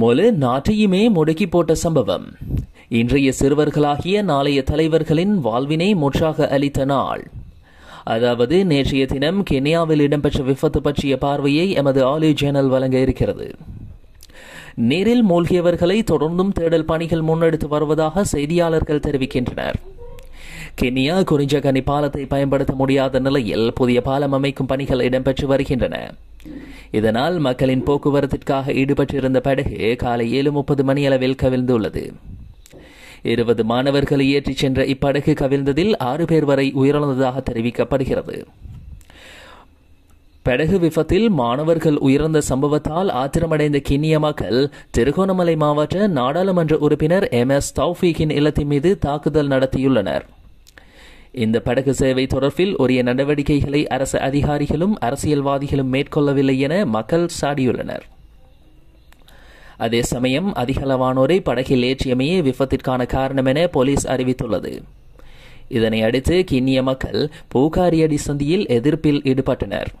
முழு நாட்டையுமே முடுக்கி போட்ட சம்பவம் இன்றைய சிறுவர்களாகிய நாளைய தலைவர்களின் வாழ்வினை முற்றாக அளித்த நாள் அதாவது நேற்றைய தினம் கென்யாவில் இடம்பெற்ற விபத்து பற்றிய பார்வையை எமது ஆலி சேனல் வழங்க இருக்கிறது நீரில் மூழ்கியவர்களை தொடர்ந்தும் தேடல் பணிகள் முன்னெடுத்து வருவதாக செய்தியாளர்கள் தெரிவிக்கின்றனர் கென்யா குறிஞ்சகனி பாலத்தை பயன்படுத்த முடியாத நிலையில் புதிய பாலம் அமைக்கும் பணிகள் இடம்பெற்று வருகின்றன இதனால் மக்களின் போக்குவரத்திற்காக ஈடுபட்டிருந்த படகு காலை ஏழு முப்பது மணியளவில் கவிழ்ந்துள்ளது இருபது மாணவர்களை ஏற்றிச் சென்ற இப்படகு கவிழ்ந்ததில் ஆறு பேர் வரை உயிரிழந்ததாக தெரிவிக்கப்படுகிறது படகு விபத்தில் மாணவர்கள் உயர்ந்த சம்பவத்தால் ஆத்திரமடைந்த கிண்ணிய மக்கள் திருகோணமலை மாவட்ட நாடாளுமன்ற உறுப்பினர் எம் எஸ் தௌஃபீகின் இல்லத்தின் மீது தாக்குதல் நடத்தியுள்ளனர் இந்த படகு சேவை தொடர்பில் உரிய நடவடிக்கைகளை அரசு அதிகாரிகளும் அரசியல்வாதிகளும் மேற்கொள்ளவில்லை என மக்கள் சாடியுள்ளனர் அதே சமயம் அதிகளவானோரை படகில் ஏற்றியமையே விபத்திற்கான காரணம் என போலீஸ் அறிவித்துள்ளது இதனை அடுத்து கிண்ணிய மக்கள் பூகாரியடி சந்தியில் எதிர்ப்பில் ஈடுபட்டனர்